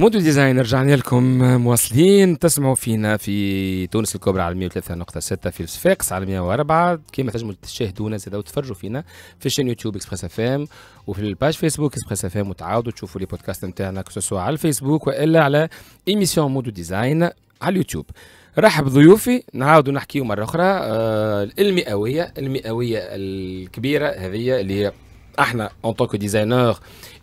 مودو ديزاين رجعنا لكم مواصلين تسمعوا فينا في تونس الكبرى على 103.6 في الصفاقس على 104 كما تنجموا تشاهدونا زاد وتفرجوا فينا في الشين يوتيوب اكسبريس اف ام وفي الباج فيسبوك اكسبريس اف ام وتعاودوا تشوفوا لي بودكاست نتاعنا كسوا على الفيسبوك والا على ايميسيون مودو ديزاين على اليوتيوب رحب ضيوفي نعاودوا نحكيو مره اخرى آه، المئويه المئويه الكبيره هذه اللي هي احنا اون توك ديزاينر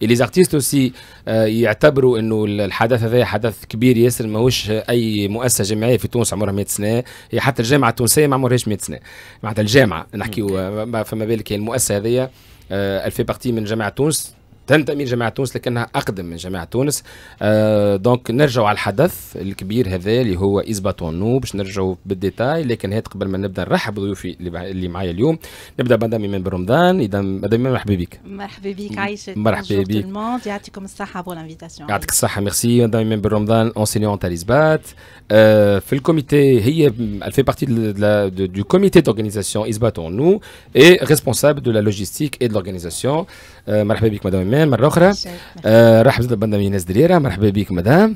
اللي زارتيست اوسي يعتبروا انه الحدث هذا حدث كبير ياسر ماهوش اي مؤسسه جامعيه في تونس عمرها 100 سنه هي حتى الجامعه التونسيه ما عمرهاش 100 سنه معناتها الجامعه نحكيو فما بالك المؤسسه هذه الفي بارتي من جامعه تونس تنتمي لجماعة تونس لكنها أقدم من جماعة تونس آه دونك نرجعوا على الحدث الكبير هذا اللي هو نو باش نرجعوا بالديتاي لكن هات قبل ما نبدا نرحب بضيوفي اللي معايا اليوم نبدا مدام إيمان برمضان إذا مدام مرحبا بك مرحبا بك عايشة مرحبا بك يعطيكم الصحة بون انفيتاسيون يعطيك الصحة ميرسي مدام إيمان برمضان أونسينيون تاع à آه، في الكوميتي هي elle fait partie de la, de, du comité d'organisation ISBATONU et responsable de la logistique et de l'organisation آه، مرحبا بك مدام ايمان مره اخرى آه، راح بزيد البندمي ناس دريره مرحبا بك مدام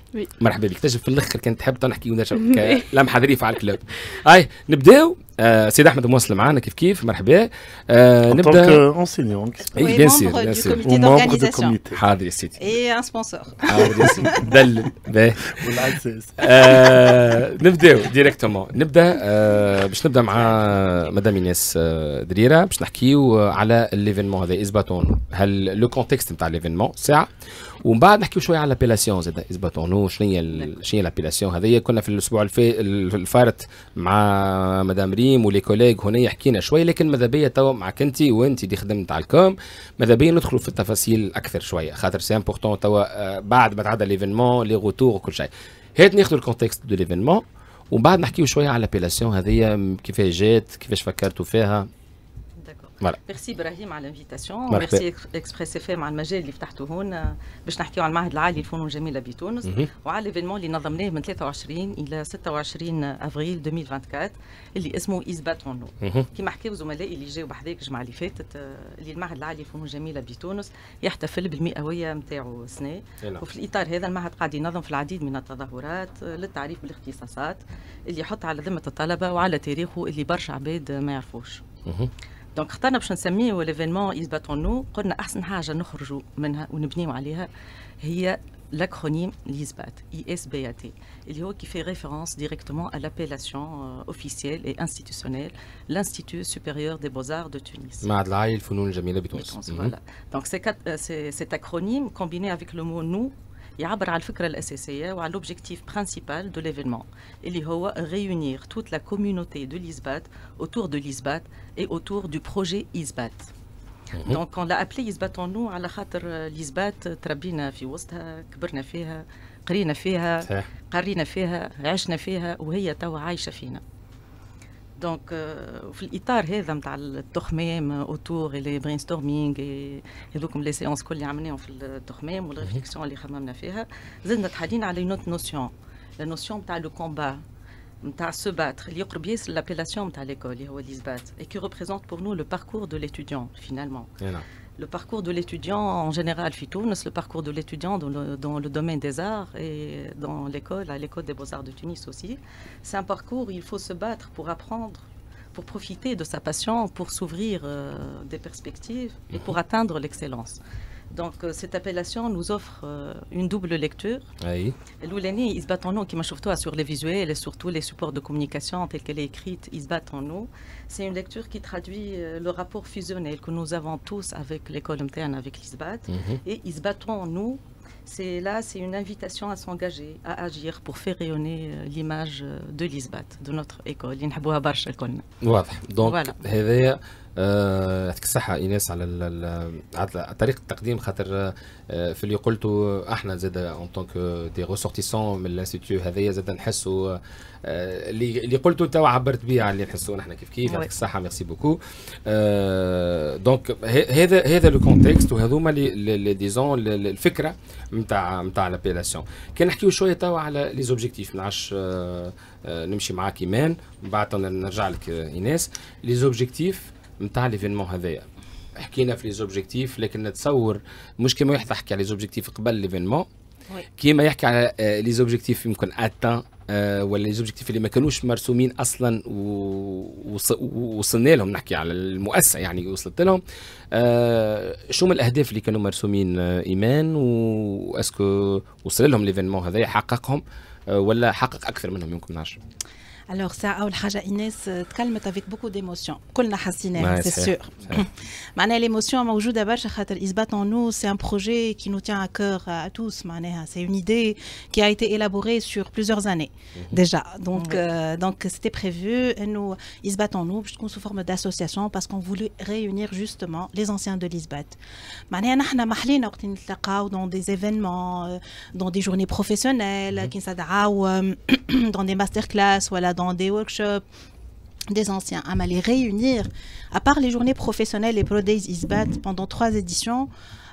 مرحبا بك تجي في الاخر كنت تحب نحكي ونرجع لمحه ظريفه على الكلاب هاي نبداو آه سيد احمد مواصل معنا كيف كيف مرحبا آه نبدا اونسينيون اي بيان سير بيان سير وممبر دو كوميتي حاضر يا سيدي اي ان سبونسور حاضر يا سيدي دلل باهي والعكس نبداو ديريكتومون نبدا آه، باش نبدا مع مدام ايناس آه، دريره باش نحكيو على ليفينمون هذا اثباتون هل لو كونتكست نتاع ليفينمون ساعه ومن بعد نحكيو شويه على لابيلاسيون زاد اثبات اونو شنو هي نعم. شنو هي لابيلاسيون هذه كنا في الاسبوع الفي الفارت مع مدام ريم ولي كوليغ هنا حكينا شويه لكن ماذا بيا توا معك انت وانت دي خدمت على الكوم ماذا بيا ندخلوا في التفاصيل اكثر شويه خاطر سي امبورتون توا بعد ما تعدى ليفينمون لي غوتور وكل شيء هات ناخذ الكونتكست دو ليفينمون ومن بعد نحكيو شويه على لابيلاسيون هذه كيفاش جات كيفاش فكرتوا فيها ميرسي ابراهيم على الانفيتاسيون ميرسي اكسبريس اف ام على المجال اللي فتحته هون باش نحكيو على المعهد العالي للفنون الجميله بتونس وعلى الايفينمون اللي نظمناه من 23 الى 26 افريل 2024 اللي اسمه اثبات نو كيما حكاو زملائي اللي جاوا بحذاك الجمعه اللي فاتت آه، اللي المعهد العالي للفنون الجميله بتونس يحتفل بالمئويه نتاعو السنه نعم. وفي الاطار هذا المعهد قاعد ينظم في العديد من التظاهرات آه، للتعريف بالاختصاصات اللي يحط على ذمه الطلبه وعلى تاريخه اللي برشا عباد ما يعرفوش دونك خطرنا باش نسميه ليفينمون يثبت نو قلنا احسن حاجه نخرجوا منها ونبنيو عليها هي l'acronyme l'ISBAT, ISBAT, qui fait référence directement à l'appellation euh, officielle et institutionnelle, l'Institut supérieur des beaux-arts de Tunis. Voilà. Donc euh, cet acronyme combiné avec le mot nous il s'agit de la principale de l'événement, qui est de réunir toute la communauté de l'ISBAT autour de l'ISBAT et autour du projet ISBAT. Mhm. Donc, on l'a appelé ISBAT en nous, parce l'ISBAT, trabina l'a éduqué, on l'a éduqué, on l'a éduqué, on l'a éduqué, on l'a éduqué, et elle, donc, il y a des états autour et les brainstorming, et donc les séances qu'on a amenées, et les réflexions qu'on a faites. Nous avons une autre notion la notion de combat, de se battre. C'est l'appellation de l'école, et qui représente pour nous le parcours de l'étudiant, finalement le parcours de l'étudiant en général, Fitounes, le parcours de l'étudiant dans le, domaine des arts et dans l'école, à l'école des beaux-arts de Tunis aussi, c'est un parcours où il faut se battre pour apprendre, pour profiter de sa passion, pour s'ouvrir euh, des perspectives et pour atteindre l'excellence. Donc euh, cette appellation nous offre euh, une double lecture. Oui. Louléni, ils se battent en nous, qui m'a sur les visuels et surtout les supports de communication tels qu'elle est écrite, ils se battent en nous. C'est une lecture qui traduit euh, le rapport fusionnel que nous avons tous avec l'école interne, avec l'ISBAT. Mhm. Et ils se battent en nous, c'est là, c'est une invitation à s'engager, à agir pour faire rayonner l'image de l'ISBAT, de notre école. Donc, voilà. يعطيك آه، الصحة إيناس على على طريقة التقديم خاطر آه، في اللي قلته احنا زاد اون تونك دي ريسورتيسون من الانستيتيو هذايا زاد نحسوا آه، اللي اللي قلته توا عبرت به على اللي نحسوا نحن كيف كيف يعطيك الصحة ميرسي بوكو دونك هذا هذا لو كونتكست وهذوما اللي ديزون الفكرة نتاع نتاع لابيلاسيون كان نحكيو شوية توا على لي زوبجيكتيف ما نعرفش نمشي معاك ايمان بعد نرجع لك ايناس لي زوبجيكتيف نتاع ليفينمون هذايا حكينا في لي زوبجيكتيف لكن نتصور مش كيما يحكي على لي زوبجيكتيف قبل ليفينمون كيما يحكي على لي آه، زوبجيكتيف يمكن اتان آه، ولا لي زوبجيكتيف اللي ما كانوش مرسومين اصلا ووصلنا لهم نحكي على المؤسسه يعني وصلت لهم آه، شو من الاهداف اللي كانوا مرسومين ايمان واسكو وصل لهم ليفينمون هذا حققهم ولا حقق اكثر منهم يمكن نعرف Alors ça, Aoul Haja Inès, euh, calme avec beaucoup d'émotions. c'est sûr. L'émotion, en nous, c'est un projet qui nous tient à cœur à tous. C'est une idée qui a été élaborée sur plusieurs années mhm. déjà. Donc euh, donc c'était prévu. Et nous, battent en nous, sous forme d'association, parce qu'on voulait réunir justement les anciens de l'Isbat. Dans des événements, euh, dans des journées professionnelles, mhm. dans des masterclass, voilà, des workshops, des anciens à les réunir, à part les journées professionnelles et Pro Days Isbat pendant trois éditions,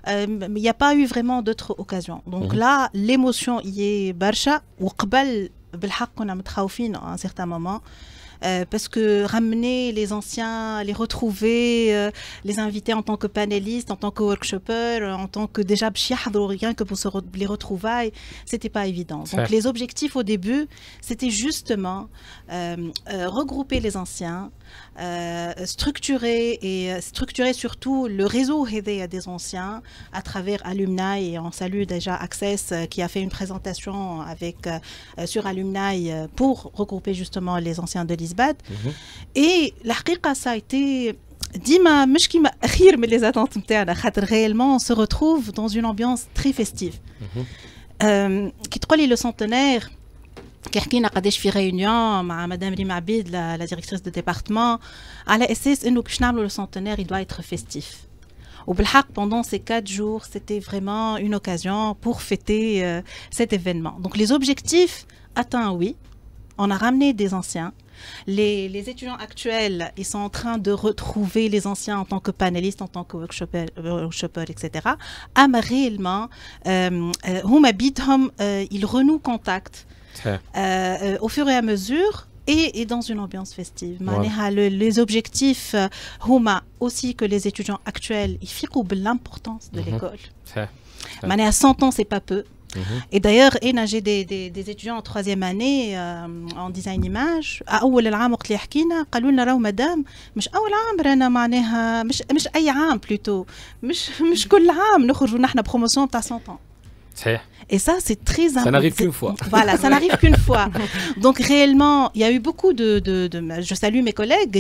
mais euh, il n'y a pas eu vraiment d'autres occasions. Donc mhm. là, l'émotion y est barcha, ou hein, à un certain moment. Euh, parce que ramener les anciens, les retrouver, euh, les inviter en tant que panélistes, en tant que workshopper, euh, en tant que déjà rien que pour se les retrouvailles, c'était pas évident. Donc les objectifs au début, c'était justement regrouper les anciens, euh, structurer et euh, structurer surtout le réseau aidé à des anciens à travers Alumni et on salue déjà Access euh, qui a fait une présentation avec sur Alumni pour regrouper justement les anciens de l'ISBAD mhm. et la ça a été Dima, مش rire mais les attentes نتاعنا réellement on se retrouve dans une ambiance très festive mhm. qui كي le centenaire a parlé je une réunion avec Mme Rima la directrice de département. À la SS, le centenaire il doit être festif. Au Black, pendant ces quatre jours, c'était vraiment une occasion pour fêter euh, cet événement. Donc, les objectifs atteints, oui. On a ramené des anciens. Les, étudiants actuels, ils sont en train de retrouver les anciens en tant que panélistes, en tant que workshoppers, etc. Mais réellement, euh, euh, euh, ils renouent contact au fur et à mesure et, dans une ambiance festive. les objectifs, Houma, aussi que les étudiants actuels, ils font l'importance de mhm. l'école. à 100 ans, c'est pas peu. Mhm. Et d'ailleurs, j'ai des, des, étudiants en troisième année euh, en design image. À qu'on a madame, mais à plutôt, mais chaque année, nous promotion de 100 ans. Et ça, c'est très important. Ça n'arrive qu'une fois. Voilà, ça n'arrive qu'une fois. Donc réellement, il y a eu beaucoup de... je salue mes collègues,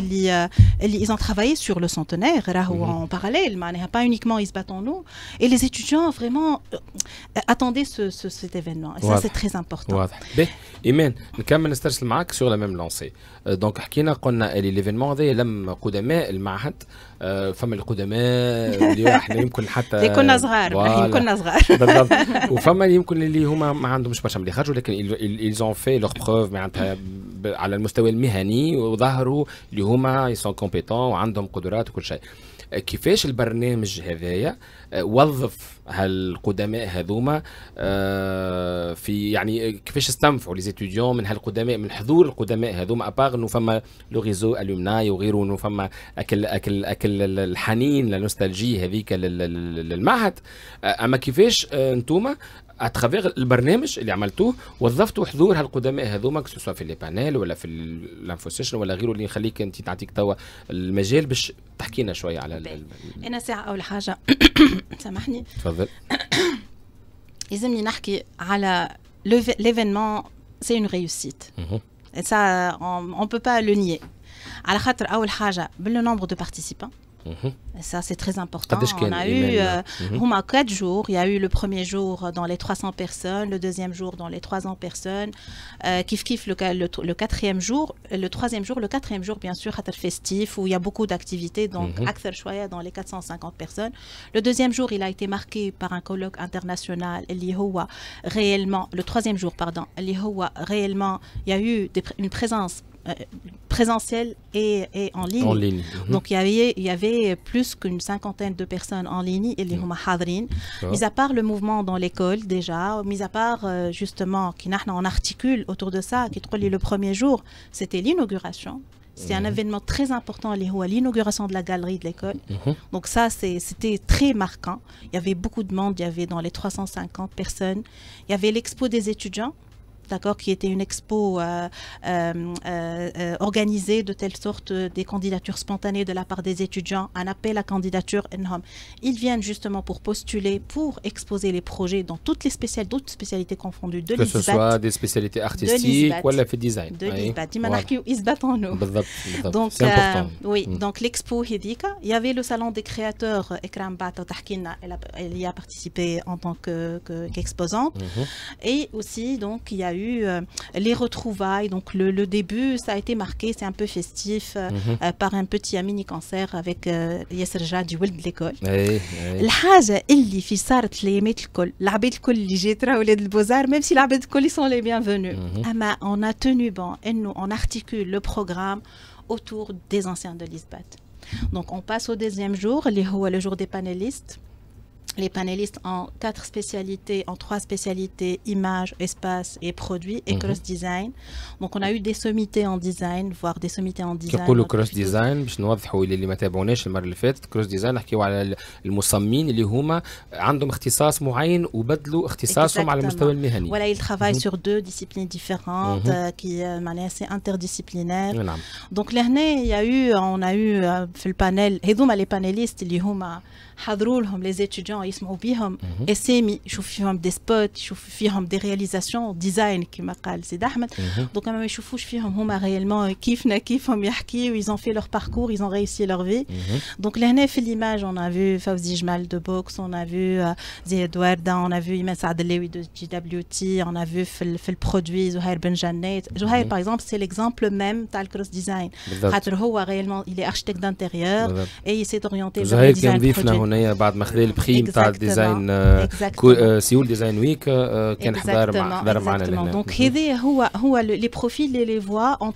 ils ont travaillé sur le centenaire, en parallèle, pas uniquement ils se battent en nous. Et les étudiants, vraiment, attendaient cet événement. Et ça, c'est très important. Amen. نكمل نسترسل sur la même lancée. Donc, a قلنا l'événement des لم le المعهد آه، فما القدماء اللي احنا يمكن حتى اللي كنا صغار اللي كنا صغار بالضبط وفما يمكن اللي هما ما عندهمش برشا ملي خرجوا لكن ايزون في لوغ بروف معناتها على المستوى المهني وظهروا اللي هما يسون كومبيتون وعندهم قدرات وكل شيء كيفاش البرنامج هذايا آه، وظف هالقدماء هذوما آه، في يعني كيفاش استنفعوا لي زيتيديون من هالقدماء من حضور القدماء هذوما ابار انه فما لو ريزو الومناي وغيره انه فما اكل اكل اكل الحنين للنوستالجي هذيك للمعهد اما كيفاش انتوما اتخافيغ البرنامج اللي عملتوه وظفتوا حضور هالقدماء هذوما سواء في لي بانيل ولا في الانفو سيشن ولا غيره اللي يخليك انت تعطيك توا المجال باش تحكي لنا شويه على طيب. انا ساعه اول حاجه سامحني تفضل يلزمني نحكي على ليفينمون سي اون ريوسيت Et ça, on ne peut pas le nier. Ben, le nombre de participants mhm. ça, c'est très important. On a eu euh, mhm. hum, quatre jours. Il y a eu le premier jour dans les 300 personnes, le deuxième jour dans les 300 personnes, euh, kif kif le, quatrième jour, le troisième jour, le quatrième jour, bien sûr, Hatar festif, où il y a beaucoup d'activités, donc mhm. Axel dans les 450 personnes. Le deuxième jour, il a été marqué par un colloque international, réellement, le troisième jour, pardon, réellement, il y a eu une présence euh, présentiel et, en ligne. Mhm. Donc il y avait, plus qu'une cinquantaine de personnes en ligne, et les mhm. mis à part le mouvement dans l'école déjà, mis à part euh, justement, en articule autour de ça, qui le premier jour, c'était l'inauguration. C'est un mhm. événement très important, à l'inauguration de la galerie de l'école. Donc ça, c'était très marquant. Il y avait beaucoup de monde, il y avait dans les 350 personnes. Il y avait l'expo des étudiants d'accord, qui était une expo euh, euh, euh, organisée de telle sorte des candidatures spontanées de la part des étudiants, un appel à candidature énorme. Ils viennent justement pour postuler, pour exposer les projets dans toutes les spécialités, d'autres spécialités confondues de Que ce soit des spécialités artistiques ou la fait design. De l'ISBAT. Donc, important. oui, mm. donc l'expo Hidika il y avait le salon des créateurs Ekram Bata elle, y a participé en tant qu'exposante. Que, mm-hmm. Et aussi, donc, il y a euh, les retrouvailles. Donc le, début, ça a été marqué, c'est un peu festif, euh, mhm. euh, par un petit amini cancer avec yeserja du de l'école. La qui les l'école. de l'école, j'ai de même si de l'école, sont les bienvenus. Mhm. Ah, on a tenu bon et nous, on articule le programme autour des anciens de l'ISBAT. Donc on passe au deuxième jour, le jour des panélistes les panélistes en quatre spécialités, en trois spécialités, images, espace et produits, et mhm. cross-design. Donc on a eu des sommités en design, voire des sommités en design. كيقولوا cross-design باش نوضحوا اللي pas تابعوناش la اللي فاتت cross-design نحكيو على المصممين اللي هما عندهم اختصاص معين وبدلوا اختصاصهم على المستوى المهني. Voilà, ils travaillent mhm. sur deux disciplines différentes mhm. euh, qui sont euh, assez interdisciplinaire. Donc l'année il y a eu on a eu euh, panel, et donc les panélistes qui ont les étudiants ils sont habillés, ils semi, je fais des spots, je fais des réalisations design, comme a dit Ahmed. Donc quand même je fais, je fais réellement qui fait n'importe où ils ont fait leur parcours, ils ont réussi leur vie. Mhm. Donc les nefs l'image, on a vu Fabrizio Jemal de box, on a vu Edward, euh, on a vu Imène Sadléwicz de GWT, on a vu fait le produit de Harbin Janet. Mhm. par exemple c'est l'exemple même Talcross Design. Hatroul réellement, il est architecte d'intérieur et il s'est orienté vers le design. التعاونيه بعد ما خذا البخيم تاع الديزاين آه، آه، سيول ديزاين ويك آه، كان حضر مع حضر معنا لهنا دونك هذا هو هو لي بروفيل لي فوا ان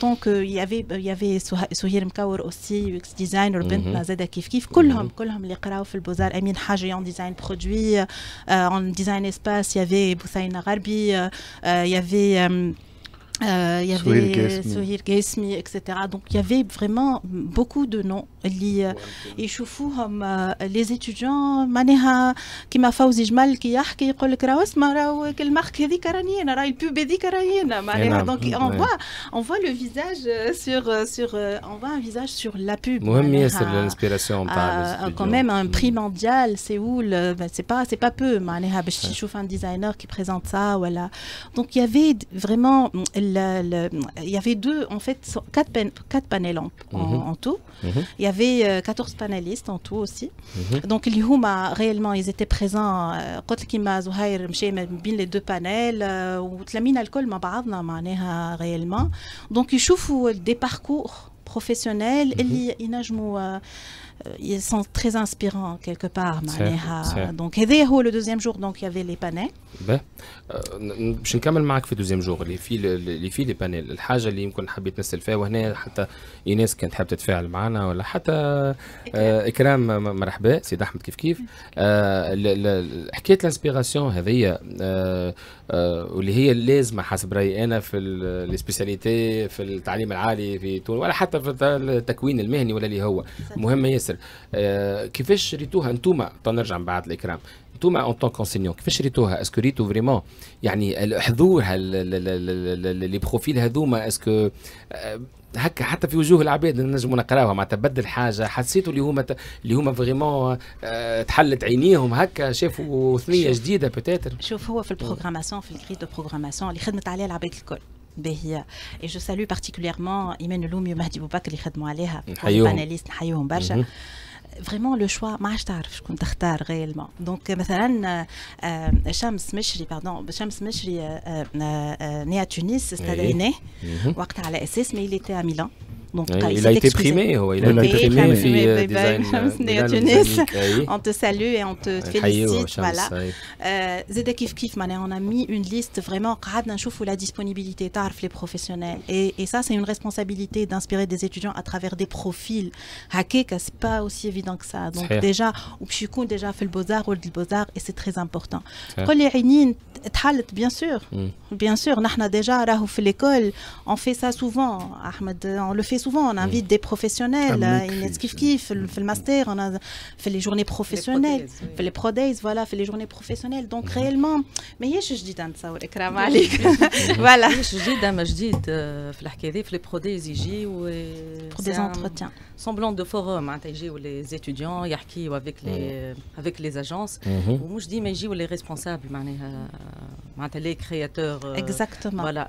طون كو يافي يافي سهير مكور اوسي اكس ديزاينر بنتنا زاده كيف كيف كلهم كلهم اللي قراو في البوزار امين حاجي اون ديزاين برودوي اون ديزاين اسباس يافي بثينه غربي يافي euh, y avait Souhir Gesmi, etc. Donc il y avait vraiment beaucoup de noms liés. Et Choufou, euh, les étudiants, Maneha, qui m'a fait Jmal, qui a qui dit que le Kraos, euh, quelle marque est-ce que Il pub est-ce que Donc on voit, on voit le visage euh, sur, sur, on voit un visage sur la pub. Quand même, un mm. prix mondial, Séoul, ben, c'est pas, c'est pas peu. Maneha, je trouve un designer qui présente ça. Voilà. Donc il y avait vraiment il y avait deux, en fait, quatre, pan quatre panels en, en, mhm. tout. Mhm. Il y avait 14 euh, panélistes en tout aussi. Mhm. Donc, les Houma, réellement, ils étaient présents. Quand euh, Zouhair, bien les deux panels, euh, ou Tlamine Alcool, réellement. Donc, ils chauffent des parcours professionnels, ils ils sont très inspirants quelque part. Donc, هو le deuxième jour, donc il y avait les panels. باش في دوزيام جور اللي في في لي الحاجه اللي يمكن حبيت وهنا حتى كانت حابه تتفاعل ولا حتى اكرام مرحبا كيف كيف الانسبيراسيون هي حسب في في التعليم العالي في ولا حتى في التكوين المهني ياسر آه، كيفاش ريتوها انتوما تنرجع من بعد الاكرام انتوما اون طون كونسينيون كيفاش ريتوها اسكو ريتو فريمون يعني الحضور لي بروفيل هذوما اسكو آه، هكا حتى في وجوه العباد نجموا نقراوها معناتها تبدل حاجه حسيتوا اللي هما اللي هما فريمون آه، تحلت عينيهم هكا شافوا ثنيه جديده بتاتر شوف هو في البروغراماسيون في الكريت دو بروغراماسيون اللي خدمت عليها العباد الكل Et je salue particulièrement Imen Loumi Mahdiboubak, qui est le panéliste. Vraiment, le choix, je ne sais pas si je réellement. Donc, par exemple, Shams Meshri, né à Tunis, c'est-à-dire né, mais il était à Milan il, a été primé, On te salue et on te félicite. Voilà. Euh, Zeda on a mis une liste vraiment où la disponibilité, tarf les professionnels. Et, et ça, c'est une responsabilité d'inspirer des étudiants à travers des profils. Hacker, c'est pas aussi évident que ça. Donc, déjà, ou déjà fait le beaux-arts ou le beaux et c'est très important. Bien sûr, hmm. bien sûr, on là déjà, fait l'école, on fait ça souvent, Ahmed, on le fait souvent on invite des professionnels. Ah, euh, Inès Kif fait le master, on a fait les journées professionnelles. Fait les pro days, voilà, fait les journées professionnelles. Donc mhm. réellement, mais je dis dans ça, kramalik. Voilà. Je dis dans ma les pro days des entretiens. Semblant de forum, hein, où les étudiants ou avec les mhm. avec les agences. Mhm. où je mais mais' يجيو les responsables معناها euh, les créateurs. Euh, Exactement. Voilà.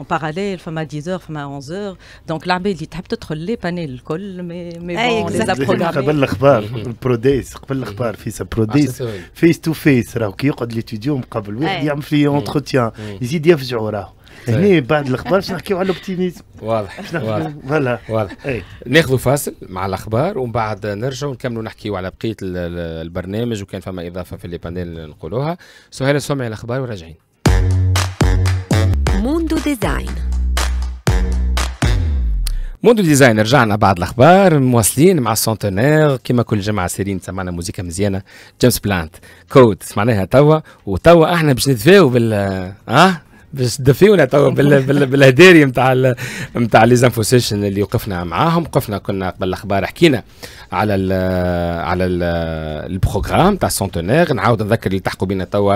parallèle, باراليل فما 10 فما 11 دونك العباد اللي تحب تدخل لي بانيل الكل مي مي بون قبل الاخبار بروديس قبل الاخبار فيس بروديس فيس تو فيس راهو كي يقعد ليتيديون قبل واحد يعمل في اونتروتيان يزيد يفجعوا راهو هنا بعد الاخبار باش نحكيو على الاوبتيميزم واضح فوالا واضح ناخذوا فاصل مع الاخبار ومن بعد نرجعوا نكملوا نحكيو على بقيه البرنامج وكان فما اضافه في لي بانيل نقولوها سهيل السمعي الاخبار وراجعين ديزاين موندو ديزاين رجعنا بعد الاخبار مواصلين مع سونتينير كما كل جمعه سيرين سمعنا موزيكا مزيانه جيمس بلانت كود سمعناها توا وتوا احنا باش نتفاو بال اه باش تدفيونا تو بالهديري نتاع نتاع لي زانفوسيشن اللي وقفنا معاهم وقفنا كنا قبل الاخبار حكينا على الـ على البروغرام تاع سونتونير نعاود نذكر اللي تحقوا بينا توا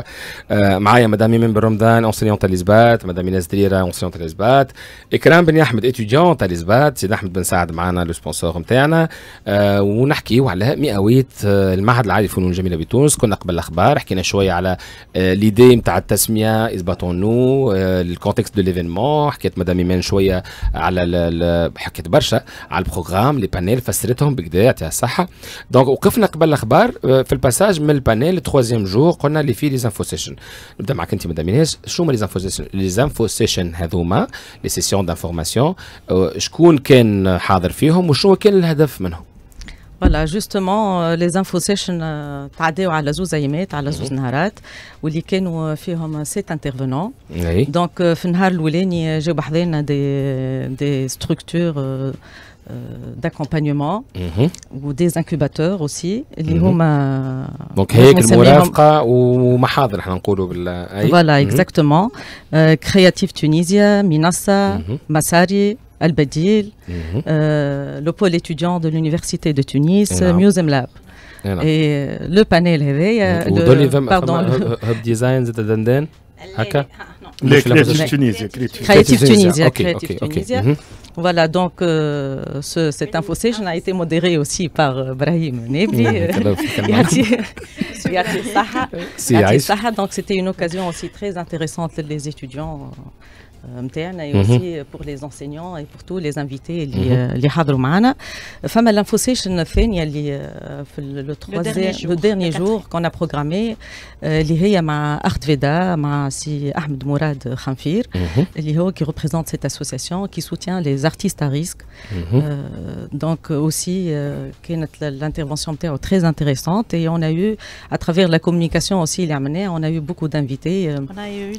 آه، معايا مدام يمين بن رمضان اونسيون تاع ليزبات مدام ايناس دريره اونسيون تاع ليزبات اكرام بن احمد اتيديون تاع ليزبات سيد احمد بن سعد معنا لو سبونسور نتاعنا آه، ونحكيو على مئويه آه، المعهد العالي للفنون الجميله بتونس كنا قبل الاخبار حكينا شويه على ليدي نتاع التسميه ازباتون نو الكونتكست دو ليفينمون حكيت مدام ايمان شويه على حكيت برشا على البروغرام لي بانيل فسرتهم بكذا يعطيها الصحه دونك وقفنا قبل الاخبار آه، في الباساج من البانيل تخوازيام جور قلنا اللي فيه لي زانفو سيشن نبدا معك انت مدام ايمان شو هما لي زانفو سيشن لي زانفو سيشن هذوما لي سيسيون دانفورماسيون شكون كان حاضر فيهم وشنو كان الهدف منهم Voilà justement euh, les info sessions tadou ala zouzaymet ala à nharat ou li kanou fihom sept intervenants donc f nhar loulin yajou bhadina des structures euh, euh, d'accompagnement mhm. ou des incubateurs aussi mhm. donc هيك المراقبه ومحاضر احنا on بال voilà mhm. exactement creative tunisia minassa masari Al-Badil, mhm. euh, le pôle étudiant de l'Université de Tunis, Museum Lab. Et euh, le panel le euh, pardon Hub Designs de دندان les tunisiens. Mhm. Voilà, donc ce, cette info session a été modéré aussi par Brahim Nebli. Mhm. donc c'était une occasion aussi très intéressante les étudiants et euh, mhm. aussi euh, pour les enseignants et pour tous les invités les mhm. euh, Hadrumana. le dernier jour qu'on a programmé il y a ma Ardveda, ma si Ahmed Mourad Khamfir, mhm. qui représente cette association, qui soutient les artistes à risque, donc aussi l'intervention est très intéressante. Et on a eu à travers la communication aussi amené on a eu beaucoup d'invités. On a eu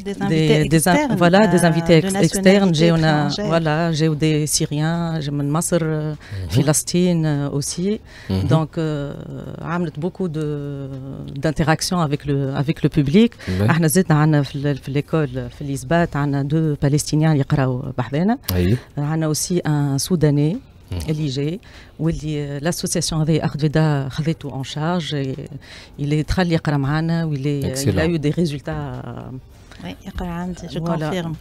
des invités Voilà des invités externe, j'ai on voilà, j'ai des Syriens, j'ai mon masseur mhm. philistine euh, aussi. Mhm. Donc il y a beaucoup d'interactions avec le avec le public. On a zit on a l'école on euh, a euh, deux palestiniens qui قراو بعدنا. On a aussi un soudanais mhm. l'IG, où l'association avait Ardveda tout en charge. Et il est très lié où il a eu des résultats je voilà, confirme.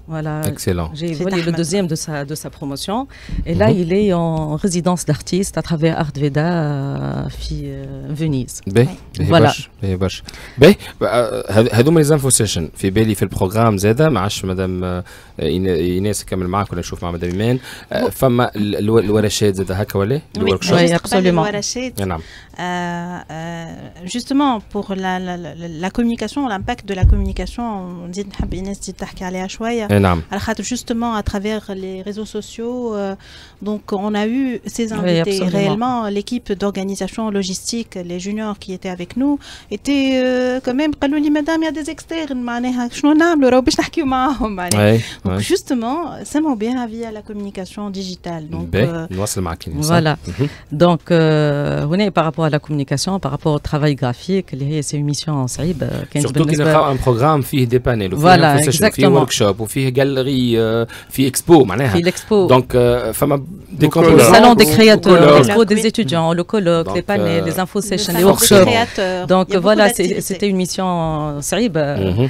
Excellent. J'ai volé le deuxième de sa, de sa promotion. Et là, mhm. il est en résidence d'artiste à travers Art Veda à euh, euh, Venise. voilà. في justement pour la, la communication, l'impact de la communication, on eh, justement à travers les réseaux sociaux euh, donc on a eu ces invités réellement l'équipe d'organisation logistique les juniors qui étaient avec nous étaient euh, quand même madame il y a des externes hein, justement c'est mon bien avis à la communication digitale donc ben, euh, voilà mhm. donc par rapport à la communication par rapport au travail graphique les c'est une mission qu'il y a un programme فيه des panels voilà, exactement. Workshop, ou fi galerie, fi expo, malin. Donc, euh، le salon des créateurs, l'expo des étudiants, le colloque, les panels, euh, les infos sessions, les workshops. Donc voilà, c'était une mission euh, sérieuse. Mm-hmm.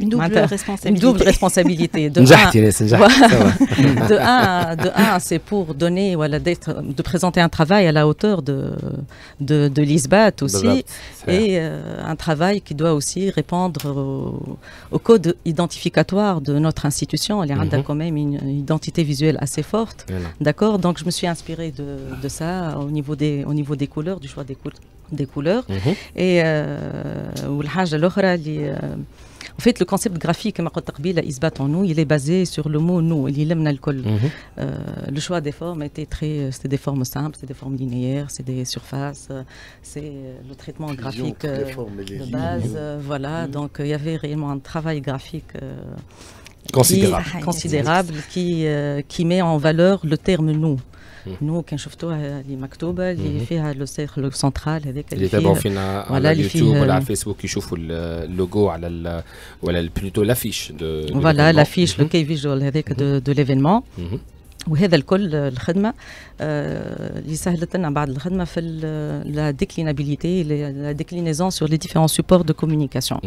Une double responsabilité. Une double responsabilité. De, un, de, un, c'est pour donner, de présenter un travail à la hauteur de, de, l'ISBAT aussi, et euh, un travail qui doit aussi répondre au, code identificatoire de notre institution. Elle a quand mhm. même une, identité visuelle assez forte. D'accord Donc, je me suis inspirée de, ça au niveau, des, au niveau des couleurs, du choix des, des couleurs. Mhm. Et Et, euh, en fait, le concept graphique, en nous, il est basé sur le mot nous, il aime l'alcool. Mhm. Euh, le choix des formes était très. Euh, c'était des formes simples, c'est des formes linéaires, c'est des surfaces, euh, c'est le traitement graphique de base. Mhm. Voilà, mhm. donc il y avait réellement un travail graphique. Considérable. qui met en valeur le terme nous. نو كان شفتوها اللي مكتوبه اللي فيها لو سيركل سنترال هذاك اللي فيها اللي فينا على اليوتيوب ولا على الفيسبوك يشوفوا اللوجو على ال ولا بلوتو لافيش فوالا لافيش لو كي فيجوال هذاك دو ليفينمون ou c'est l'Hredma, l'Isahelten Abad, fait la déclinabilité la déclinaison sur les différents supports de communication.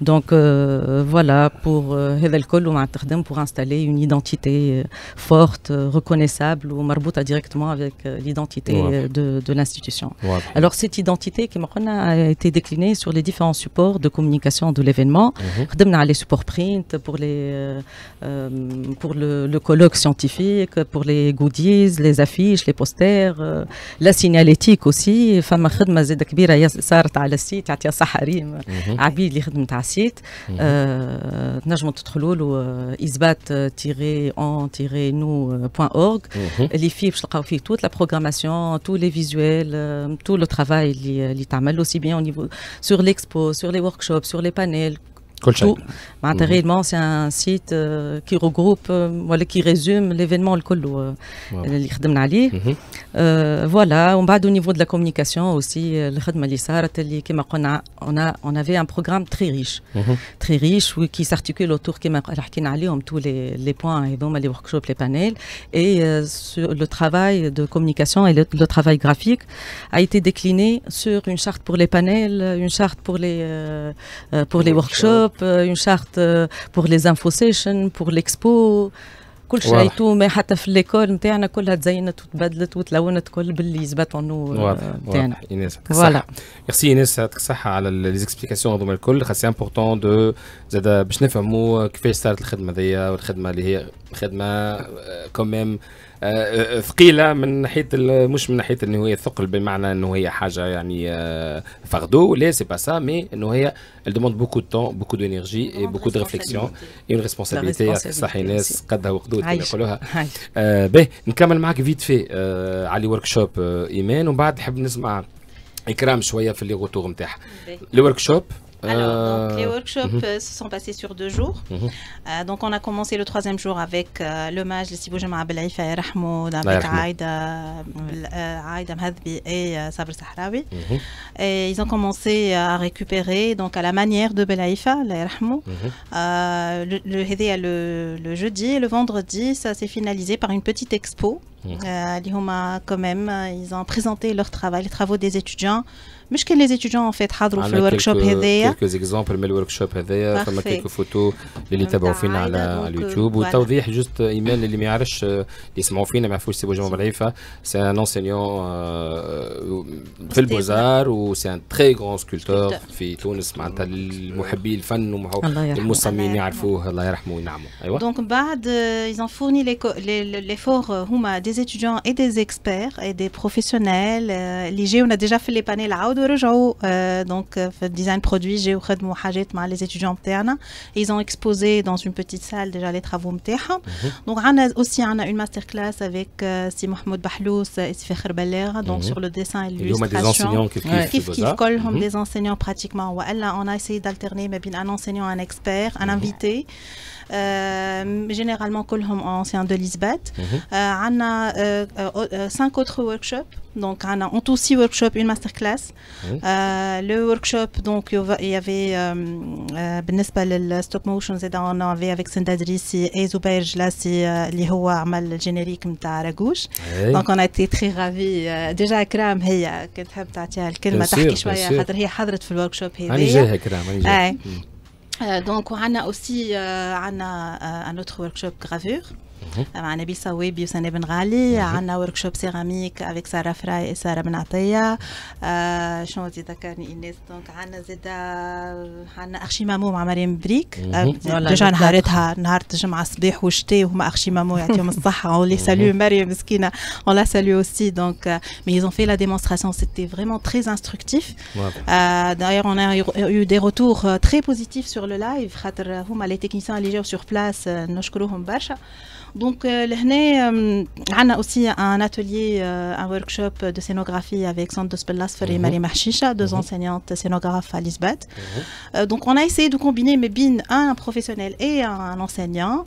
Donc euh, voilà pour ou euh, pour installer une identité euh، forte, reconnaissable, ou Marbouta directement avec l'identité de l'institution. Alors cette identité qui a été déclinée sur les différents supports de communication de l'événement, mhm. les supports print pour le colloque scientifique, pour les goodies, les affiches, les posters, euh, la signalétique aussi. Enfin, ma chède, ma zéda kbira, y'a sarta à la site, y'a saharim, mhm. abid li chède m'ta site. Mhm. Euh, Najmo t'tchloul ou euh, isbat-en-nous.org. Mhm. Les filles, je l'ai toute la programmation, tous les visuels, tout le travail li t'amal, aussi bien au niveau sur l'expo, sur les workshops, sur les panels. Mhm. Bah, c'est un site euh, qui regroupe euh, qui résume l'événement le collo euh, mhm. voilà en bas au niveau de la communication aussi le on on avait un programme très riche mhm. très riche qui s'articule autour de tous les points et les workshops les panels et le travail de communication et le travail graphique a été décliné sur une charte pour les panels une charte pour les pour les workshops اون شارت بور لي زانفو سيشن بور ليكسبو كل شيء ما حتى في ليكول نتاعنا كلها تزينت وتبدلت وتلونت كل باللي زبط نو آه، نتاعنا ايناس فوالا ميرسي ايناس يعطيك الصحه على لي ليزيكسبليكاسيون هذوما الكل خاص سي امبورتون دو زاد باش نفهموا كيفاش صارت الخدمه هذيا والخدمه اللي هي خدمه كوميم euh, آه، آه، ثقيله من ناحيه مش من ناحيه انه هي ثقل بمعنى انه هي حاجه يعني آه، فردو لا سي با سا مي انه هي ال دوموند بوكو دو temps بوكو دو انرجي اي بوكو دو ريفليكسيون اي اون ريسبونسابيلتي صح ناس قدها وقدود كما يقولوها باه نكمل معك فيت في على ورك شوب ايمان ومن بعد نحب نسمع اكرام شويه في لي غوتور نتاعها الورك شوب Alors, euh, donc, les workshops mhm. euh, se sont passés sur deux jours. Mhm. Euh, donc, on a commencé le troisième jour avec l'hommage de Sibou Jama Abelaïfa et Rahmo, Aïda Mhadbi et Sabr Sahrawi. Mhm. Et ils ont commencé à récupérer, donc à la manière de Belaïfa, le, le, le jeudi et le vendredi, ça s'est finalisé par une petite expo. Euh, quand même, ils ont présenté leur travail, les travaux des étudiants. مش كل لي ان فيت حضروا في الوركشوب شوب هذايا كيلكو زيكزامبل من الوركشوب هذايا فما كيلكو فوتو اللي يتابعوا فينا على اليوتيوب وتوضيح جوست ايميل اللي ما يعرفش اللي يسمعوا فينا ما يعرفوش سي بوجيمون ضعيفه سي ان انسينيون في البوزار و سي ان تري غون سكولتور في تونس معناتها المحبي الفن والمصممين يعرفوه الله يرحمه وينعمه ايوا دونك بعد ils ont fourni l'effort هما des étudiants et des experts et des professionnels اللي جاونا ديجا في لي بانيل عاود euh, donc euh, design produit j'ai eu mon hajet avec les étudiants internes ils ont exposé dans une petite salle déjà les travaux mmh. donc on a aussi on a une masterclass avec euh, Simo si Mahmoud Bahlous et Sifekher Kherbaler donc mhm. sur le dessin et l'illustration qui colle comme des enseignants pratiquement ou on a essayé d'alterner mais bien un enseignant un expert un mhm. invité euh, généralement كلهم ancien de On a mhm. euh, euh, cinq autres workshops donc on a en tout six workshops une masterclass class. le workshop donc il y avait euh, le للستوب motion, on avait avec Senda et Zubair Donc on a été très ravis Déjà, Kram, هي تحب تعطيها euh, donc on a aussi euh, euh, un autre workshop gravure Mhm. Mhm. Mhm. on a la salue aussi. ils ont fait la démonstration, c'était vraiment très instructif. D'ailleurs, on a eu des retours euh, très positifs sur le live. Les techniciens sur place, donc euh, l'année, euh, on a aussi un atelier, euh, un workshop de scénographie avec Sandos Pellasfer et mhm. Marie Marchisha, deux mhm. enseignantes scénographes à Lisbeth. Mhm. donc on a essayé de combiner mais bien un professionnel et un enseignant.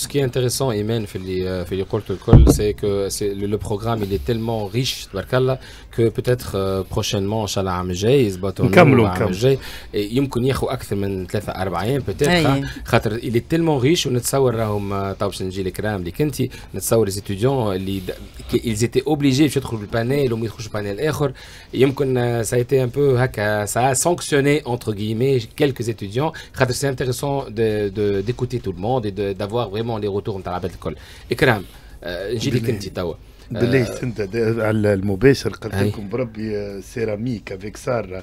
ce qui est intéressant, Imen, euh, c'est que le programme il est tellement riche, que peut-être euh, prochainement, Inch'Allah, Amjay, ils se battent et il y a plus de 43 peut-être. Hein. Il est tellement riche, on تصور de طاوشنجي الكرام اللي كنتي نتصور étudiants اللي euh, ils étaient obligés باش يدخلوا بالبانيل وما يدخلوش بالبانيل اخر يمكن ça a été un peu ça a sanctionné entre guillemets quelques étudiants c'est intéressant d'écouter tout le monde et d'avoir vraiment فريمون لي غوتور نتاع العباد الكل اكرام آه، نجي لك انت توا بالله انت آه، على المباشر قلت لكم بربي آه، سيراميك افيك ساره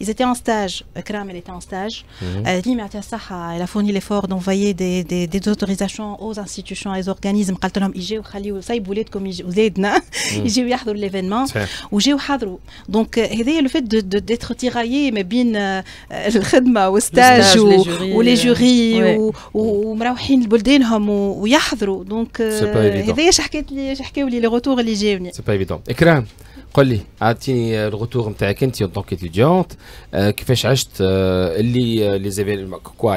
Ils étaient en stage. Euh, Kram, elle était en stage. Mhm. Euh, elle ah, elle a fourni l'effort d'envoyer des, autorisations aux institutions, aux organismes. Mhm. l'événement. Donc, euh, le fait d'être tiraillé, mais bien le au stage, ou les jurys, ou les jurys, ou, ou, ou, ou, قل لي عطيني الغتور نتاعك انت اون دونك اتيديونت آه، كيفاش عشت آه، اللي آه، لي كوا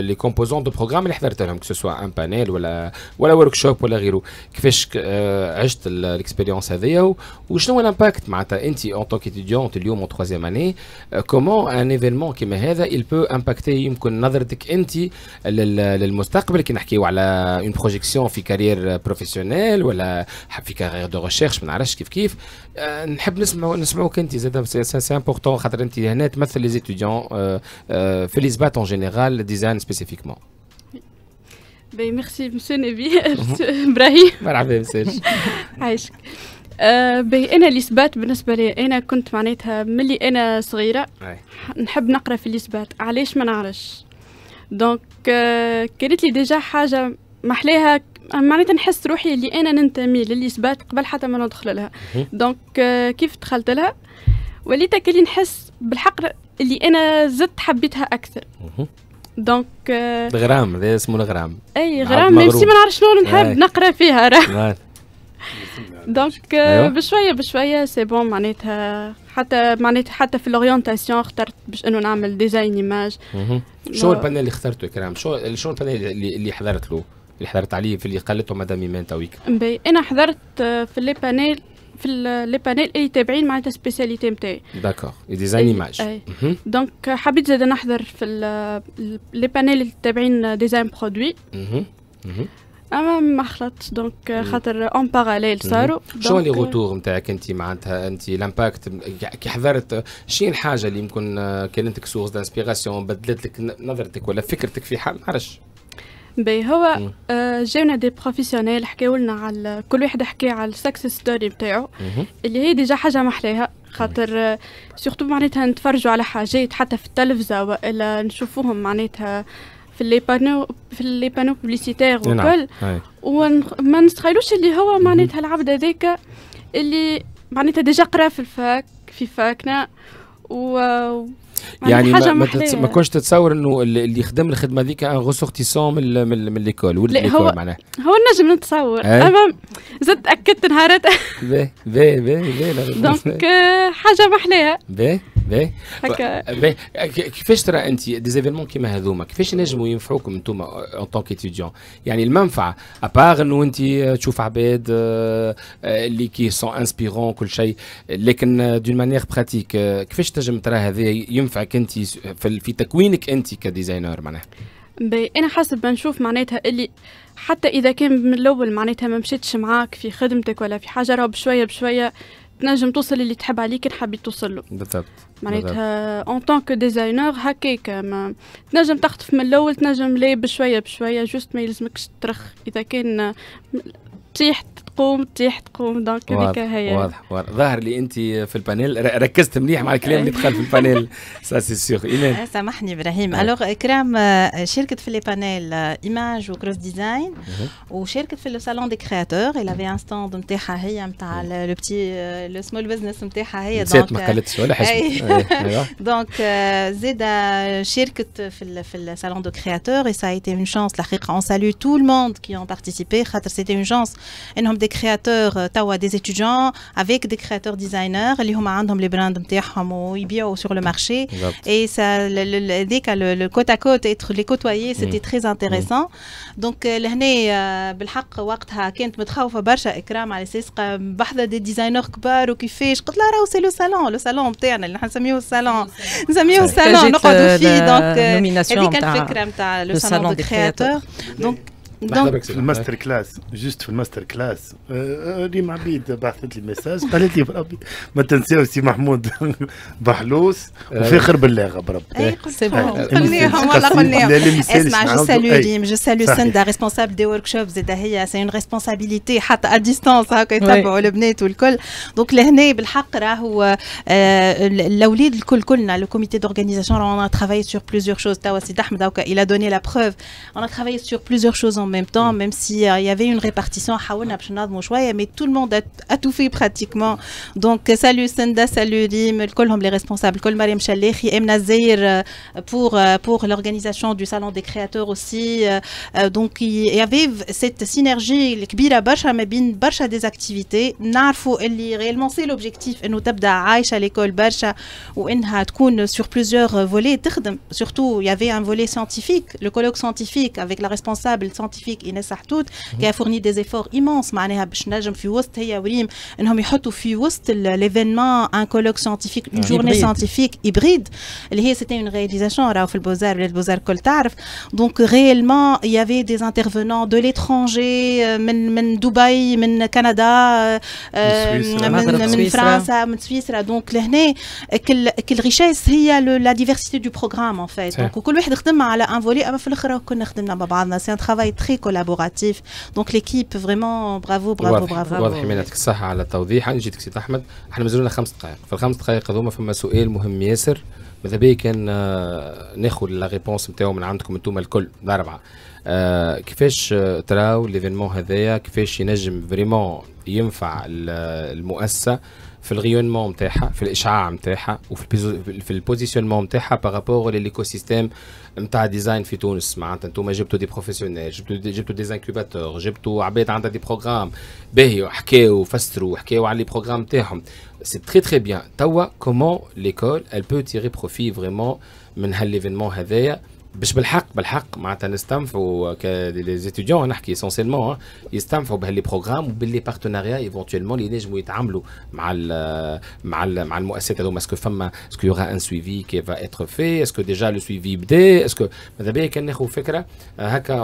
لي كومبوزون دو بروغرام اللي حضرت لهم سوا ان بانيل ولا ولا ورك شوب ولا غيره كيفاش عشت الاكسبيريونس هذيا وشنو هو الامباكت معناتها انت اون دونك اتيديونت اليوم اون تخوازيام اني كومون ان ايفينمون كيما هذا il بو امباكتي يمكن نظرتك انت للمستقبل كي نحكيو على اون بروجيكسيون في كارير بروفيسيونيل ولا في كارير دو ريشيرش ما نعرفش كيف كيف نحب نسمع نسمعوك انت زاد سي امبورتون خاطر انت هنا تمثل لي زيتيديون آه، آه، في لي زبات اون جينيرال ديزاين سبيسيفيكمون بي ميرسي مسيو نبي ابراهيم مرحبا مساج عايشك بي انا لي سبات بالنسبه لي انا كنت معناتها ملي انا صغيره نحب نقرا في لي سبات علاش ما نعرفش دونك آه، كانت لي ديجا حاجه محلاها معناتها نحس روحي اللي انا ننتمي للي سبات قبل حتى ما ندخل لها دونك آه، كيف دخلت لها وليت كلي نحس بالحق اللي انا زدت حبيتها اكثر دونك الغرام آه، هذا اسمه الغرام اي غرام ميمسي ما نعرف شنو نحب نقرا فيها دونك آه، أيوة. بشويه بشويه سي بون معناتها حتى معناتها حتى في الاورينتاسيون اخترت باش انه نعمل ديزاين ايماج شو البانيل اللي اخترته كرام شو شو البانيل اللي حضرت له اللي حضرت عليه في اللي قالته مدام ايمان تويك انا حضرت آه، في لي بانيل في لي بانيل اللي تابعين معناتها سبيسياليتي نتاعي داكوغ ديزاين ايماج دونك حبيت زاد نحضر في لي بانيل اللي تابعين ديزاين آه، برودوي اما ما خلطتش دونك آه، خاطر اون باراليل صاروا شنو لي غوتور نتاعك انت معناتها انت لامباكت كي حضرت شنو الحاجه اللي يمكن كانت سورس دانسبيراسيون بدلت لك نظرتك ولا فكرتك في حال ما نعرفش بي هو آه، جاونا دي بروفيسيونيل حكاو لنا على كل واحد حكى على السكسس ستوري نتاعو اللي هي ديجا حاجه محلاها خاطر سورتو آه، معناتها نتفرجوا على حاجات حتى في التلفزه والا نشوفوهم معناتها في لي بانو في لي بانو بوبليسيتير وكل وما نتخيلوش اللي هو معناتها العبد هذاك اللي معناتها ديجا قرا في الفاك في فاكنا و يعني, يعني ما, ما, تتس... ما كنتش تتصور انه اللي يخدم الخدمه ذيك ان آه، غوسورتيسون من من, من ليكول ولد ليكول معناها هو نجم نتصور إيه؟ اما زدت تاكدت نهارات باهي باهي باهي دونك آه، حاجه محلاها باهي باهي كيفاش ترى انت ديزيفينمون كيما هذوما كيفاش نجموا ينفعوكم انتم اون طونك ايتيديون يعني المنفعه اباغ انه انت تشوف عباد اللي كي سون انسبيرون كل شيء لكن دون مانيير براتيك كيفاش تنجم ترى هذا ينفعك انت في تكوينك انت كديزاينر معناها بي انا حسب ما نشوف معناتها اللي حتى اذا كان من الاول معناتها ما مشيتش معاك في خدمتك ولا في حاجه راه بشويه بشويه تنجم توصل اللي تحب عليك حبيت توصل له بالضبط معناتها اون طون كو ديزاينر هكاك ما تنجم تخطف من الاول تنجم لي بشويه بشويه جوست ما يلزمكش ترخ اذا كان تيحت تقوم تطيح تقوم دونك هذيك هي واضح واضح ظاهر لي انت في البانيل ركزت مليح مع الكلام اللي دخل في البانيل سا سي سيغ ايمان سامحني ابراهيم الوغ اكرام شاركت في لي بانيل ايماج وكروس ديزاين وشاركت في لو سالون دي كرياتور الى في ان ستاند نتاعها هي نتاع لو بتي لو سمول بزنس نتاعها هي دونك ما قلتش ولا حسب دونك زيد شاركت في في السالون دو كرياتور اي سا ايتي اون شانس الحقيقه اون سالو تو الموند كي اون بارتيسيبي خاطر سيتي اون شانس انهم دي créateurs tawa des étudiants avec des créateurs designers اللي هما عندهم les brands نتاعهم ويبيعوا sur le marché et ça le le, le côte à côte être les côtoyer c'était très intéressant donc لهنا بالحق وقتها كانت متخوفه برشا اكرام على اساس بحذا دي ديزاينر كبار وكيفاش قلت لها راهو سي لو سالون لو سالون نتاعنا اللي نسميوه السالون نسميوه السالون نقعدوا فيه دونك هذيك الفكره نتاع لو سالون دي كرياتور دونك bah, Dans le master class, juste le master class. Rima euh, euh, bide, j'ai passé le message. J'ai dit, mon ami, ne t'oublies pas, Mahmoud. Bahlous, euh, on finira par là, Gabriel. Excuse-moi. salue Rima, je salue Cindy, la responsable des workshops. C'est une responsabilité, même à distance, hein, que tu vois les filles et tout le monde. Donc l'année, le parcours, le l'ouïd, tout le monde. Le comité d'organisation, on a travaillé sur plusieurs choses. Tu vois, c'est D'Ahmed, il a donné la preuve. On a travaillé sur plusieurs choses même temps, même s'il il y avait une répartition, mais tout le monde a, tout fait pratiquement. Donc, salut Senda, salut Rim, les responsables, Mariam col Emna Zeir euh, pour, euh, pour l'organisation du Salon des créateurs aussi. Euh, donc, il y avait cette synergie, Kbira mais Mabin Barcha des activités. réellement, c'est l'objectif. Nous tabda Aïcha à l'école ou Enha sur plusieurs volets. Surtout, il y avait un volet scientifique, le colloque scientifique avec la responsable scientifique سيانتيفيك ايناس حدود كي فورني دي زيفور ايمونس معناها باش نجم في وسط هي وريم انهم يحطوا في وسط ليفينمون ان كولوك سيانتيفيك اون جورني سيانتيفيك هيبريد اللي هي سيتي اون رياليزاسيون راهو في البوزار ولا البوزار الكل تعرف دونك ريالمون يافي دي انترفونون دو ليترونجي من من دبي من كندا من, من فرنسا من سويسرا دونك لهنا كل كل ريشيس هي لا ديفيرسيتي دو بروغرام ان فيت دونك وكل واحد خدم على ان فولي اما في الاخر كنا خدمنا مع بعضنا سي ان ترافاي تري très collaboratif. Donc l'équipe vraiment bravo bravo واضح. bravo. واضح من يعطيك الصحة على التوضيح أنا جيتك سي أحمد احنا مازلنا خمس دقائق في الخمس دقائق هذوما فما سؤال مهم ياسر ماذا بيا كان آه، ناخذ لا ريبونس نتاعو من عندكم انتم الكل الاربعه آه، كيفاش آه، تراو ليفينمون هذايا كيفاش ينجم فريمون ينفع المؤسسه في الريونمون نتاعها في الاشعاع نتاعها وفي في البوزيسيونمون نتاعها بارابور ليكو سيستيم نتاع ديزاين في تونس معناتها انتم جبتوا دي بروفيسيونيل جبتوا جبتوا دي انكوباتور جبتوا عباد عندها دي بروغرام باهي حكاو فسروا حكاو على لي بروغرام نتاعهم سي تري تري بيان توا كومون ليكول ال بو تيري بروفي فريمون من هالليفينمون هذايا باش بالحق بالحق معناتها نستنفعوا كليزيتيديون نحكي اسونسيلمون يستنفعوا بهاللي بروغرام وباللي بارتناريا ايفونتويلمون اللي ينجموا يتعاملوا مع الـ مع الـ مع المؤسسات هذوما اسكو فما اسكو يوغا ان سويفي كي فا اتر في اسكو ديجا لو سويفي بدا اسكو ماذا بيا كان ناخذ فكره هكا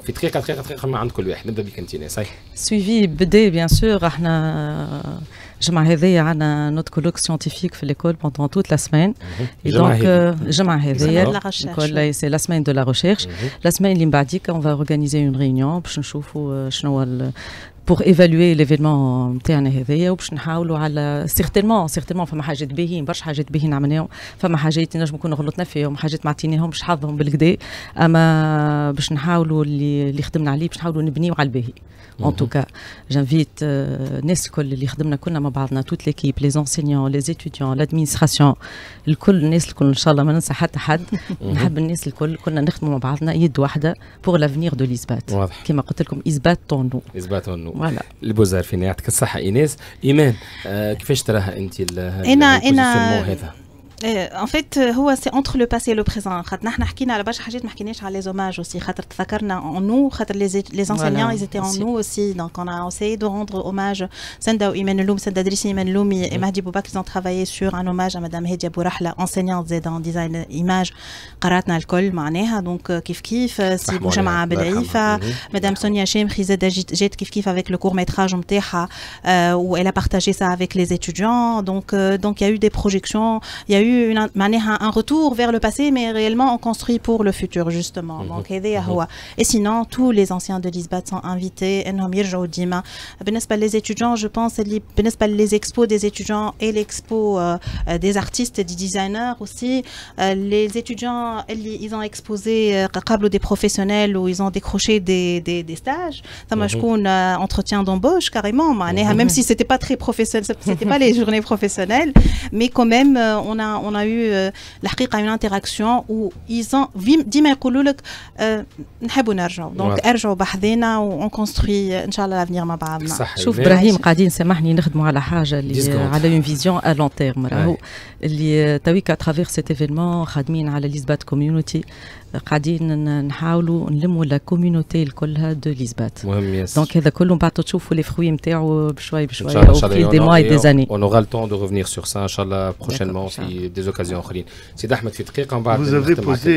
في دقيقه دقيقه دقيقه ما عند كل واحد نبدا بك انت صحيح سويفي بدا بيان سور احنا Je m'réveille à un autre colloque scientifique, à l'école pendant toute la semaine, mhm. et donc euh, je m'en réveille. C'est la semaine de la recherche. Mhm. La semaine limbadique, on va organiser une réunion. pour بور ايفالوي ليفينمون نتاعنا هذايا وباش نحاولوا على سيغتيلمون سيغتيلمون فما حاجات باهيين برشا حاجات باهيين عملناهم فما حاجات نجم نكون غلطنا فيهم حاجات ما عطيناهمش حظهم بالكدا اما باش نحاولوا اللي اللي خدمنا عليه باش نحاولوا نبنيو على الباهي اون توكا جانفيت الناس الكل اللي خدمنا كلنا مع بعضنا توت ليكيب لي زونسينيون لي زيتيديون لادمينستراسيون الكل الناس الكل ان شاء الله ما ننسى حتى حد نحب الناس الكل كنا نخدموا مع بعضنا يد واحده بور لافنيغ دو ليزبات كما قلت لكم اثبات تونو اثبات تونو فوالا البوزار فينا يعطيك الصحه ايناس ايمان آه كيفاش تراها انت انا انا En fait, euh، c'est entre le passé et le présent. Nous نحن حكينا على برشا حاجات ما حكيناش على de aussi خاطر تفكرنا On nous خاطر enseignants ils étaient en nous aussi donc on a essayé de rendre hommage Senda Imen Loum Senda Drissi et mm. Mahdi Bouba qui ont travaillé sur un hommage à madame Hedia Bourahla enseignante dans en design image قراتنا الكل معناها donc كيف كيف une جماعة madame Sonia Chemri زاد جات كيف كيف avec le court métrage نتاعها euh, où elle a partagé ça avec les étudiants donc euh, donc il y a eu des projections il y a eu manière, un retour vers le passé, mais réellement on construit pour le futur justement. Mhm. Donc mhm. Et sinon, tous les anciens de l'ISBAT sont invités. Les étudiants, je pense, les expos des étudiants et l'expo euh, euh, des artistes des designers aussi. Euh, les étudiants, ils ont exposé câble des professionnels où ils ont décroché des, des, stages. Ça m'a mhm. entretien d'embauche carrément. Ah, même si c'était pas très professionnel, c'était pas les journées professionnelles, mais quand même, on a on a eu euh, une interaction où ils ont dit mais koulouk nous donc voilà. on construit euh, inchallah l'avenir ma chouf brahim qadin samahni nkhdemou ala haja li a une vision à long terme li tawik à travers cet événement khadmin ala lisbat community قاعدين نحاولوا نلموا لا كوميونيتي كلها دو ليزبات مهم يس دونك هذا كله من بعد تشوفوا لي فخوي نتاعو بشوي بشوي او في دي موا دي زاني اون اورا لو دو ريفونير سور سا ان شاء الله بروشينمون في دي اخرين سيدي احمد في دقيقه ومن بعد vous avez posé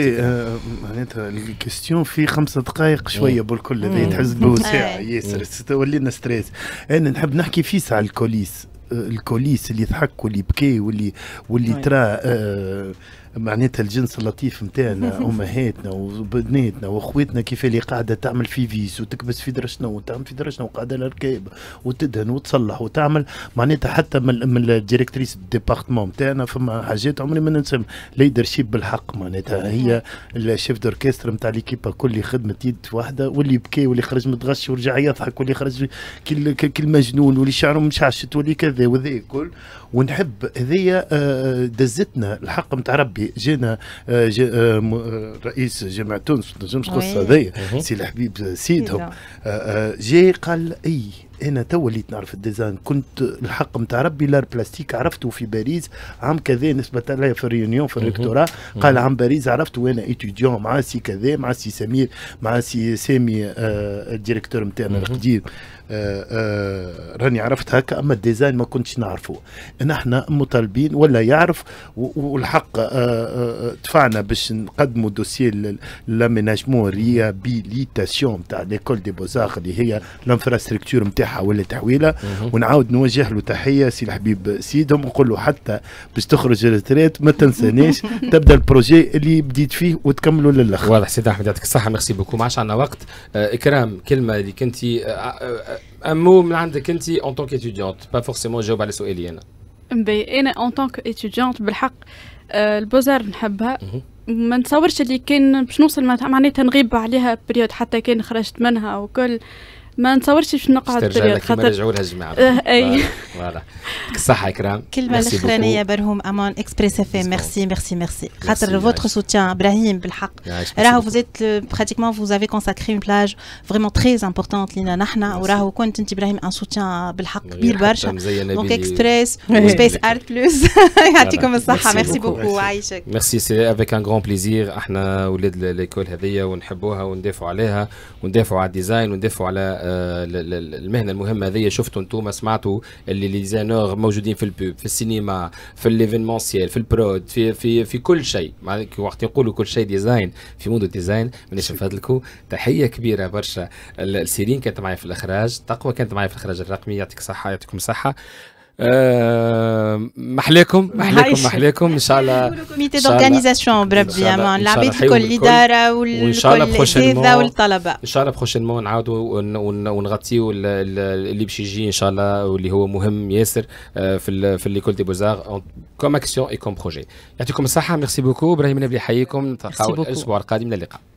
معناتها الكيستيون euh, في خمسة دقائق شويه بالكل هذا تحس به ساعه ياسر ولينا ستريس انا نحب نحكي فيس على الكوليس آه، الكوليس اللي ضحك واللي بكي واللي واللي ترى آه، معناتها الجنس اللطيف نتاعنا امهاتنا وبناتنا واخواتنا كيف اللي قاعده تعمل في فيس وتكبس في درشنا وتعمل في درشنا وقاعده على وتدهن وتصلح وتعمل معناتها حتى من, من الديريكتريس الديبارتمون نتاعنا فما حاجات عمري ما ننسى ليدر شيب بالحق معناتها هي الشيف دوركستر نتاع ليكيبا كل خدمت يد واحده واللي بكى واللي خرج متغش ورجع يضحك واللي خرج كل كل مجنون واللي شعره مشعشت واللي كذا وذا الكل ونحب هذيا آه، دزتنا الحق نتاع ربي جينا آه، جانا آه، آه، رئيس جامعه تونس ما نجمش قصه هذايا سي الحبيب سيدهم جاي قال اي انا تو وليت نعرف الديزاين كنت الحق نتاع ربي لار بلاستيك عرفته في باريس عام كذا نسبت لي في الريونيون في الريكتورا قال عام باريس عرفت وانا اتيديون مع سي كذا مع سي سمير مع سي سامي آه الديريكتور نتاعنا القديم آه آه راني عرفت هكا اما الديزاين ما كنتش نعرفه نحن مطالبين ولا يعرف والحق آه،, آه،, آه دفعنا باش نقدموا دوسيي لاميناجمون ريابيليتاسيون تاع ليكول دي بوزار اللي هي الانفراستركتور نتاع ولا تحويله ونعاود نوجه له تحيه سي الحبيب سيدهم ونقول له حتى باش تخرج الريتريت ما تنسانيش تبدا البروجي اللي بديت فيه وتكمله للاخر واضح سيدي احمد يعطيك الصحه ميرسي بوكو ما عادش عندنا وقت آه، اكرام كلمه اللي كنت ان آه، آه، مو من عندك انت اون توك اتيديونت با فورسيمون جاوب على سؤالي انا بي انا اون توك اتيديونت بالحق البوزار نحبها ما نتصورش اللي كان باش نوصل معناتها نغيب عليها بريود حتى كان خرجت منها وكل ما نتصورش باش نقعد بالرياض خاطر نرجعوا لها الجماعه إيه، اي فوالا الصحة كرام كلمة الأخرانية برهم أمان إكسبريس اف ام ميرسي ميرسي ميرسي خاطر فوتر سوتيان إبراهيم بالحق راهو فوزيت براتيكمون فوز افي كونساكري اون بلاج فريمون تري امبورتونت لينا نحن وراهو كنت أنت إبراهيم أن سوتيان بالحق كبير برشا دونك إكسبريس وسبيس أرت بلوس يعطيكم الصحة ميرسي بوكو عايشك ميرسي سي افيك أن غران بليزير احنا ولاد ليكول هذيا ونحبوها وندافعوا عليها وندافعوا على الديزاين وندافعوا على آه، المهنه المهمه هذه شفتوا انتم سمعتوا اللي لي زانور موجودين في البوب في السينما في الايفينمونسيال في البرود في في في كل شيء وقت يقولوا كل شيء ديزاين في مود ديزاين مانيش نفادلكوا تحيه كبيره برشا السيرين كانت معي في الاخراج تقوى كانت معي في الاخراج الرقمي يعطيك صحه يعطيكم صحه آه، محليكم محليكم محليكم ان شاء الله كوميتي دورغانيزاسيون بربي امان العباد الكل الاداره والكل والطلبه ان شاء الله بروشينمون نعاودوا ونغطيوا اللي باش يجي ان شاء الله واللي هو مهم ياسر آه، في في ليكول دي بوزار كوم اكسيون اي كوم بروجي يعطيكم الصحه ميرسي بوكو ابراهيم نبلي يحييكم نتلاقاو الاسبوع القادم الى اللقاء